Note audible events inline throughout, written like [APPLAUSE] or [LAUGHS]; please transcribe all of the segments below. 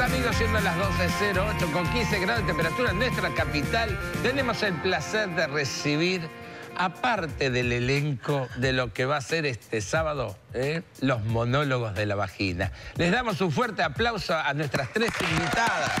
amigos, siendo las 12.08 con 15 grados de temperatura en nuestra capital, tenemos el placer de recibir, aparte del elenco de lo que va a ser este sábado, ¿eh? los monólogos de la vagina. Les damos un fuerte aplauso a nuestras tres invitadas.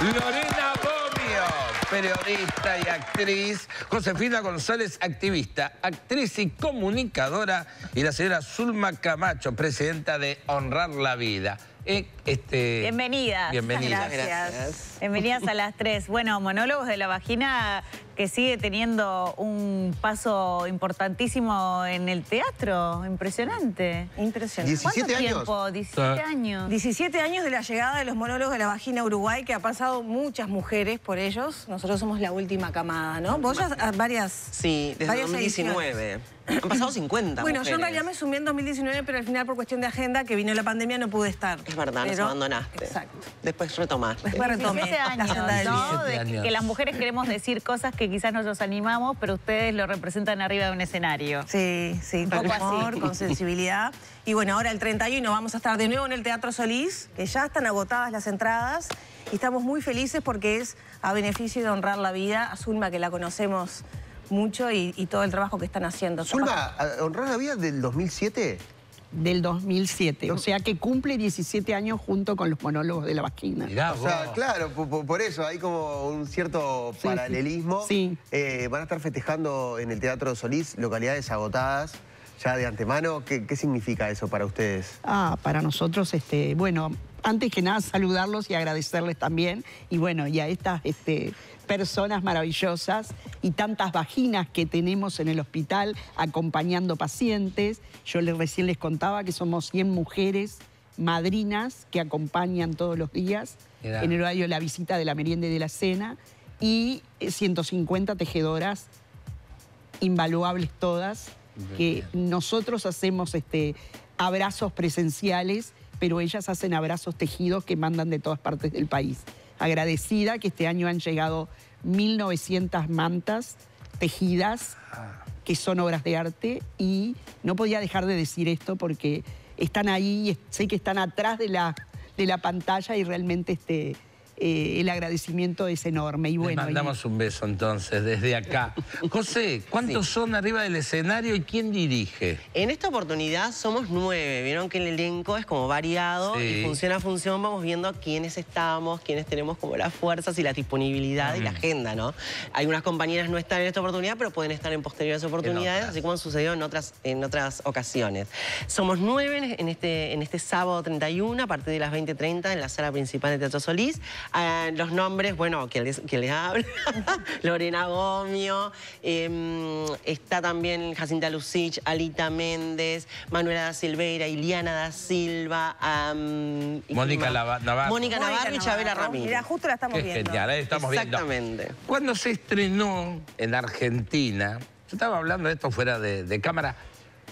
Lorena periodista y actriz, Josefina González, activista, actriz y comunicadora, y la señora Zulma Camacho, presidenta de Honrar la Vida. Eh, este, bienvenidas. Bienvenidas. Gracias. Bienvenidas a las tres. Bueno, monólogos de la vagina que sigue teniendo un paso importantísimo en el teatro. Impresionante. Impresionante. ¿Cuánto tiempo? 17 ah. años. 17 años de la llegada de los monólogos de la vagina a Uruguay, que ha pasado muchas mujeres por ellos. Nosotros somos la última camada, ¿no? Vos ya ah, varias. Sí, desde 2019. Han pasado 50 Bueno, yo en realidad me sumé en 2019, pero al final por cuestión de agenda, que vino la pandemia, no pude estar. Es verdad, nos abandonaste. Exacto. Después retomaste. Después retomé. años, que, las mujeres queremos decir cosas que quizás nos animamos, pero ustedes lo representan arriba de un escenario. Sí, sí, con amor, con [LAUGHS] sensibilidad. Y bueno, ahora el 31 vamos a estar de nuevo en el Teatro Solís, que ya están agotadas las entradas. Y estamos muy felices porque es a beneficio de honrar la vida. a Zulma, que la conocemos mucho y, todo el trabajo que están haciendo. Zulma, ¿honrar la vida del 2007? del 2007. O sea que cumple 17 años junto con los monólogos de la vasquina. o sea, claro, por, eso hay como un cierto paralelismo. Sí. Eh, van a estar festejando en el Teatro Solís localidades agotadas. Ya de antemano, ¿qué, significa eso para ustedes? Ah, para nosotros, este, bueno, antes que nada saludarlos y agradecerles también. Y bueno, y a estas este, personas maravillosas y tantas vaginas que tenemos en el hospital acompañando pacientes. Yo recién les contaba que somos 100 mujeres madrinas que acompañan todos los días en el horario de la visita, de la merienda y de la cena y 150 eh, tejedoras invaluables todas que nosotros hacemos este, abrazos presenciales, pero ellas hacen abrazos tejidos que mandan de todas partes del país. Agradecida que este año han llegado 1.900 mantas tejidas, que son obras de arte, y no podía dejar de decir esto porque están ahí, sé que están atrás de la, de la pantalla y realmente este, eh, el agradecimiento es enorme. Y bueno, Le mandamos un beso entonces desde acá. [LAUGHS] José, ¿cuántos son arriba del escenario y quién dirige? En esta oportunidad somos nueve. Vieron que el elenco es como variado y función a función vamos viendo quiénes estamos, quiénes tenemos como las fuerzas y la disponibilidad y la agenda, ¿no? Algunas compañeras no están en esta oportunidad, pero pueden estar en posteriores oportunidades, así como sucedió en otras, en otras ocasiones. Somos nueve en este, en este sábado 31, a partir de las 20.30 en la sala principal de Teatro Solís. Ah, los nombres, bueno, que les, que habla, [LAUGHS] Lorena Gomio, em, está también Jacinta Lucich, Alita Méndez, Manuela da Silveira, Iliana da Silva, Mónica Navarro. Mónica Navarro y Chabela ah, Ramírez. Mira, justo la estamos viendo. Genial, estamos Exactamente. Cuando se estrenó en Argentina, yo estaba hablando de esto fuera de cámara,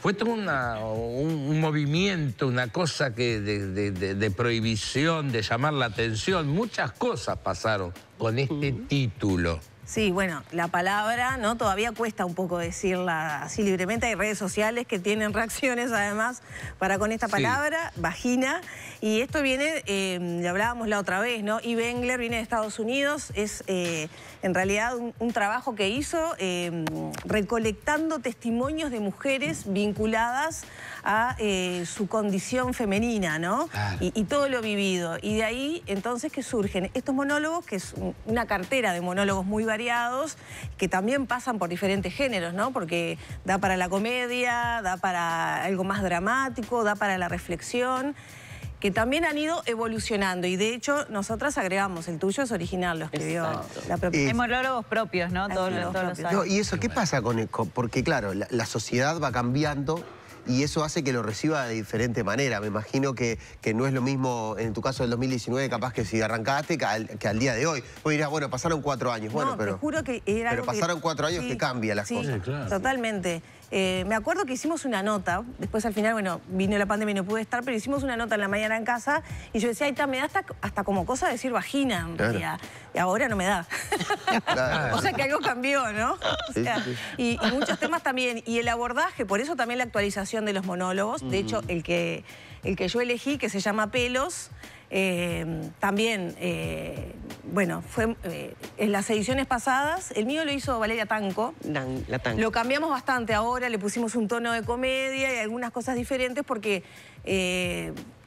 fue todo un, movimiento, una cosa que de, prohibición, de llamar la atención. Muchas cosas pasaron con este título. Sí, bueno, la palabra, ¿no? Todavía cuesta un poco decirla así libremente. Hay redes sociales que tienen [LAUGHS] reacciones además para con esta palabra, vagina. Y esto viene, eh, ya hablábamos la otra vez, ¿no? Y Bengler viene de Estados Unidos, es eh, en realidad un, trabajo que hizo eh, recolectando testimonios de mujeres vinculadas a eh, su condición femenina, ¿no? Y, todo lo vivido. Y de ahí entonces que surgen estos monólogos, que es una cartera de monólogos muy variados, que también pasan por diferentes géneros, ¿no? Porque da para la comedia, da para algo más dramático, da para la reflexión que también han ido evolucionando y de hecho nosotras agregamos, el tuyo es original, lo escribió la propia. Es monólogos propios, ¿no? Todos, los, años. y eso, ¿qué pasa con, Porque claro, la, sociedad va cambiando y eso hace que lo reciba de diferente manera. Me imagino que, que no es lo mismo en tu caso del 2019, capaz que si arrancaste, que al, día de hoy. Vos dirás, bueno, pasaron cuatro años. bueno, pero, juro que pero pasaron cuatro años que cambia las cosas. Totalmente. Eh, me acuerdo que hicimos una nota, después al final, bueno, vino la pandemia y no pude estar, pero hicimos una nota en la mañana en casa y yo decía, ahí me da hasta, hasta, como cosa decir vagina Y ahora no me da. [LAUGHS] o sea que algo cambió, ¿no? Y, muchos temas también. Y el abordaje, por eso también la actualización de los monólogos. De hecho, el que, el que yo elegí, que se llama Pelos, eh, también, eh, bueno, fue eh, en las ediciones pasadas, el mío lo hizo Valeria Tanco. tanco. Lo cambiamos bastante ahora, le pusimos un tono de comedia y algunas cosas diferentes porque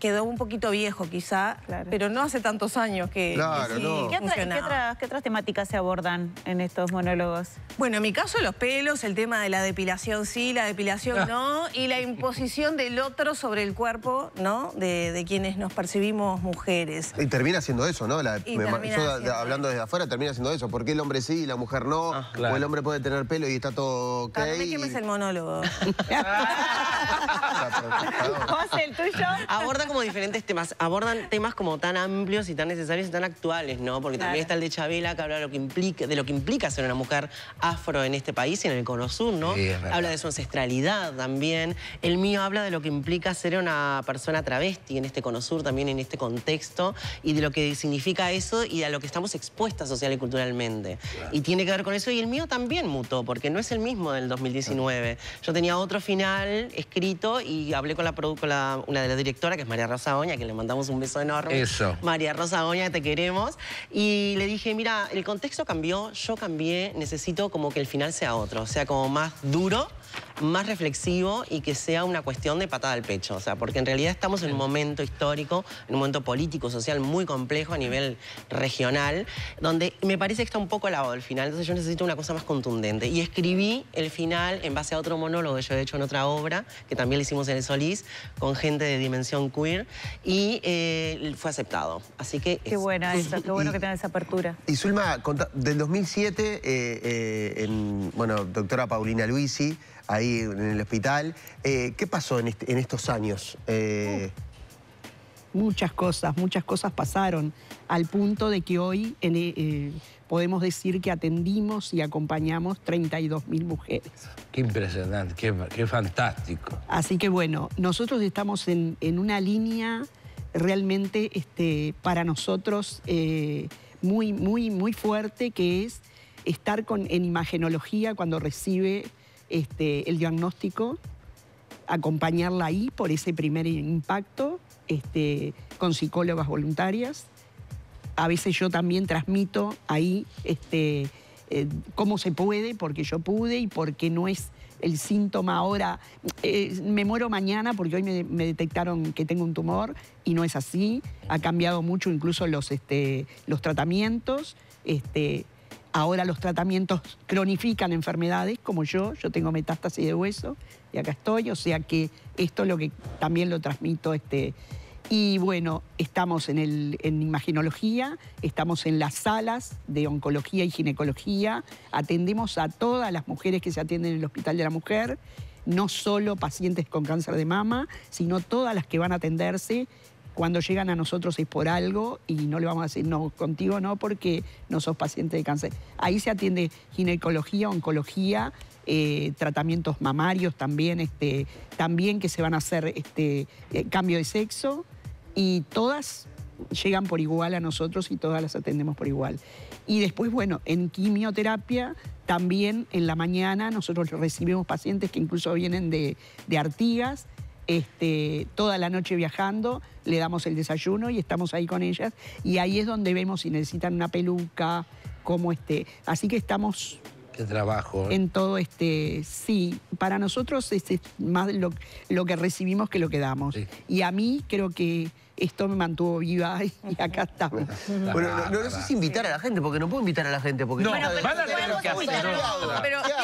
quedó un poquito viejo quizá, pero no hace tantos años que, ¿Qué, otras, temáticas se abordan en estos monólogos? Bueno, en mi caso los pelos, el tema de la depilación sí, la depilación ah. no, y la imposición del otro sobre el cuerpo, ¿no? De, quienes nos percibimos mujeres. Y termina siendo eso, ¿no? hablando desde afuera termina siendo eso. ¿Por qué el hombre sí y la mujer no? Ah, o el hombre puede tener pelo y está todo ok. mí me es el monólogo. [LAUGHS] [LAUGHS] José, ¿el tuyo? Aborda como diferentes temas. Abordan temas como tan amplios y tan necesarios y tan actuales, ¿no? Porque también está el de Chabela, que habla de lo que, implica, de lo que implica ser una mujer afro en este país y en el Cono Sur, ¿no? habla de su ancestralidad también. El mío habla de lo que implica ser una persona travesti en este Cono Sur, también en este contexto, y de lo que significa eso y a lo que estamos expuestas social y culturalmente. Y tiene que ver con eso. Y el mío también mutó, porque no es el mismo del 2019. Yo tenía otro final escrito y y hablé con la, con una de las directoras, que es María Rosa Oña, que le mandamos un beso enorme. María Rosa Oña, te queremos. Y le dije, mira, el contexto cambió, yo cambié, necesito como que el final sea otro, sea, como más duro más reflexivo y que sea una cuestión de patada al pecho. O sea, porque en realidad estamos en un momento histórico, en un momento político, social muy complejo a nivel regional, donde me parece que está un poco lavado el final. Entonces yo necesito una cosa más contundente. Y escribí el final en base a otro monólogo que yo he hecho en otra obra, que también lo hicimos en el Solís, con gente de dimensión queer, y eh, fue aceptado. Así que... Qué buena [LAUGHS] esa, qué bueno que tenga esa apertura. Y Zulma, del 2007, eh, eh, bueno, doctora Paulina Luisi ahí en el hospital. Eh, ¿Qué pasó en, estos años? Eh, muchas cosas, muchas cosas pasaron al punto de que hoy eh, podemos decir que atendimos y acompañamos 32.000 mujeres. Qué impresionante, qué, fantástico. Así que bueno, nosotros estamos en, una línea realmente este, para nosotros muy, muy, muy fuerte que es estar con, en imagenología cuando recibe este, el diagnóstico, acompañarla ahí por ese primer impacto, este, con psicólogas voluntarias. A veces yo también transmito ahí este, eh, cómo se puede, porque yo pude y porque no es el síntoma ahora, eh, me muero mañana porque hoy me, detectaron que tengo un tumor y no es así, ha cambiado mucho incluso los, los tratamientos, este, Ahora los tratamientos cronifican enfermedades, como yo, yo tengo metástasis de hueso y acá estoy, o sea que esto lo que también lo transmito. Este, y bueno, estamos en, el, en imaginología, estamos en las salas de oncología y ginecología, atendemos a todas las mujeres que se atienden en el Hospital de la Mujer, no solo pacientes con cáncer de mama, sino todas las que van a atenderse cuando llegan a nosotros es por algo y no le vamos a decir no, contigo no, porque no sos paciente de cáncer. Ahí se atiende ginecología, oncología, eh, tratamientos mamarios también, este, también que se van a hacer este, eh, cambio de sexo y todas llegan por igual a nosotros y todas las atendemos por igual. Y después, bueno, en quimioterapia también en la mañana nosotros recibimos pacientes que incluso vienen de, de Artigas este, toda la noche viajando, le damos el desayuno y estamos ahí con ellas. Y ahí es donde vemos si necesitan una peluca, como esté. Así que estamos trabajo. En todo este, sí, para nosotros es, más lo, lo, que recibimos que lo que damos. Y a mí creo que esto me mantuvo viva y [LAUGHS] acá estamos. bueno, no, no, sé si invitar a la gente, porque no puedo invitar a la gente. Porque no, bueno, pero, que No, pero hago,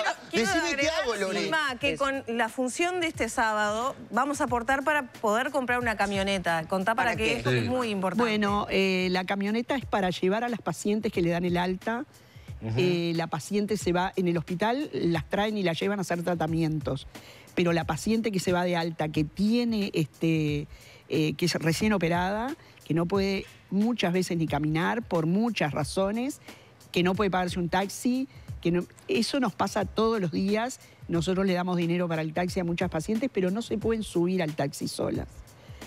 que con la función de este sábado vamos a aportar para poder comprar una camioneta. Contá para, qué? esto es muy importante. Bueno, eh, la camioneta es para llevar a las pacientes que le dan el alta eh, la paciente se va, en el hospital las traen y las llevan a hacer tratamientos, pero la paciente que se va de alta, que tiene, este, eh, que es recién operada, que no puede muchas veces ni caminar por muchas razones, que no puede pagarse un taxi, que no, eso nos pasa todos los días. Nosotros le damos dinero para el taxi a muchas pacientes, pero no se pueden subir al taxi solas.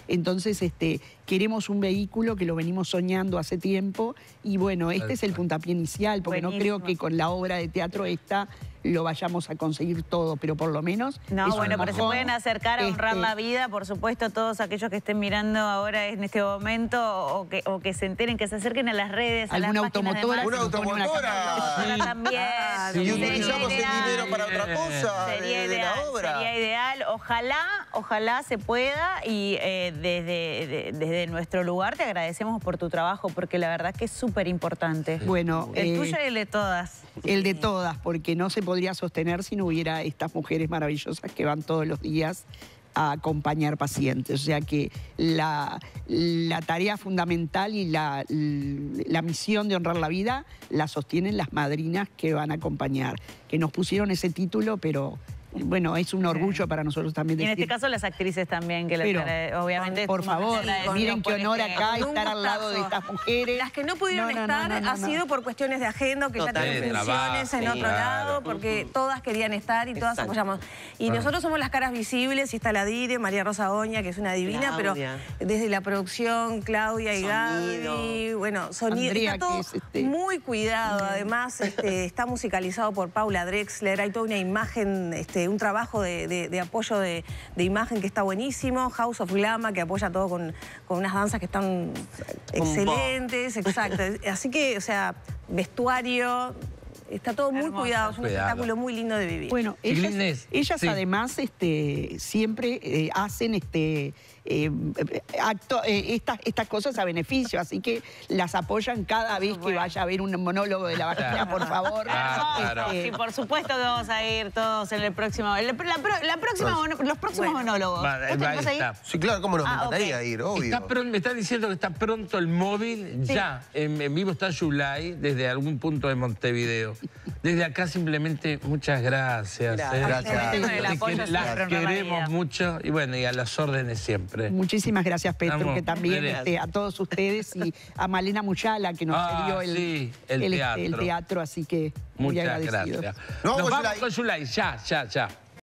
Entonces, este, queremos un vehículo que lo venimos soñando hace tiempo y bueno, este es el puntapié inicial, porque no creo que con la obra de teatro esta lo vayamos a conseguir todo, pero por lo menos... No, bueno, pero se pueden acercar a honrar la este. vida, por supuesto, todos aquellos que estén mirando ahora en este momento o que, se enteren, que se acerquen a las redes, a ¿Alguna las automotora? ¿Alguna automotora? también. Ah, si utilizamos el dinero para otra cosa eh, sería ideal, Ojalá, ojalá se pueda y eh, desde, desde nuestro lugar te agradecemos por tu trabajo, porque la verdad que es súper importante. Bueno, el eh, tuyo y el de todas. El de todas, porque no se podría sostener si no hubiera estas mujeres maravillosas que van todos los días a acompañar pacientes. O sea que la, la tarea fundamental y la, la, misión de honrar la vida la sostienen las madrinas que van a acompañar, que nos pusieron ese título, pero bueno, es un orgullo para nosotros también. Y en este caso las actrices también, que obviamente... Por favor, miren qué honor acá estar al lado de estas mujeres. Las que no pudieron estar ha sido por cuestiones de agenda, que ya tienen funciones en otro lado, porque todas querían estar y todas apoyamos. Y nosotros somos las caras visibles, y está la Dire, María Rosa Oña, que es una divina, pero desde la producción, Claudia y Gaby, bueno, sonido, todo este- muy cuidado. Además, este, está musicalizado por Paula Drexler, hay toda una imagen... Este, un trabajo de, apoyo de, imagen que está buenísimo, House of Glama, que apoya todo con, unas danzas que están excelentes, exacto. [LAUGHS] Así que, o sea, vestuario, Está todo muy cuidado, es un espectáculo muy lindo de vivir. Bueno, ellas, además este, siempre eh, hacen este, eh, eh, acto, estas, estas cosas a beneficio, así que las apoyan cada vez que vaya a ver un monólogo de la vagina, por favor. Claro. Este, por supuesto que vamos a ir todos en el próximo, la, próxima, los próximos monólogos. Va, Sí, claro, cómo no, me ah, ir, obvio. me estás diciendo que está pronto el móvil, ya, en, en, vivo está July, desde algún punto de Montevideo. Desde acá simplemente muchas gracias. ¿eh? Gracias. Las queremos mucho y bueno, y a las órdenes siempre. Muchísimas gracias, Petro, que también este, a todos ustedes y a Malena Muchala que nos ah, dio el, teatro. así que Muchas muy agradecidos. gracias. Nos, nos vamos con like ya, ya, ya.